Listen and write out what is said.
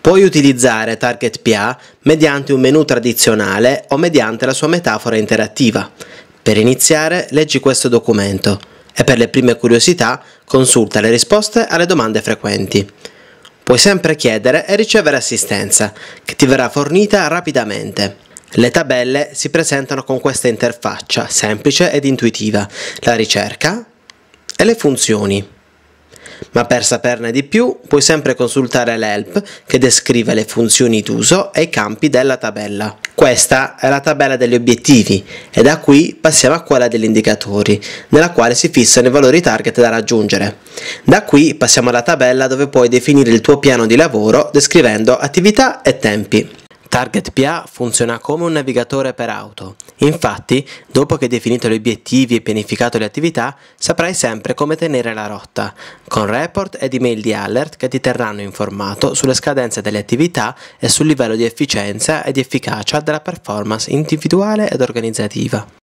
Puoi utilizzare Target PA mediante un menu tradizionale o mediante la sua metafora interattiva. Per iniziare, leggi questo documento e per le prime curiosità consulta le risposte alle domande frequenti. Puoi sempre chiedere e ricevere assistenza, che ti verrà fornita rapidamente. Le tabelle si presentano con questa interfaccia semplice ed intuitiva, la ricerca e le funzioni. Ma per saperne di più puoi sempre consultare l'help che descrive le funzioni d'uso e i campi della tabella. Questa è la tabella degli obiettivi e da qui passiamo a quella degli indicatori, nella quale si fissano i valori target da raggiungere. Da qui passiamo alla tabella dove puoi definire il tuo piano di lavoro descrivendo attività e tempi. Target PA funziona come un navigatore per auto, infatti dopo che hai definito gli obiettivi e pianificato le attività saprai sempre come tenere la rotta, con report ed email di alert che ti terranno informato sulle scadenze delle attività e sul livello di efficienza ed efficacia della performance individuale ed organizzativa.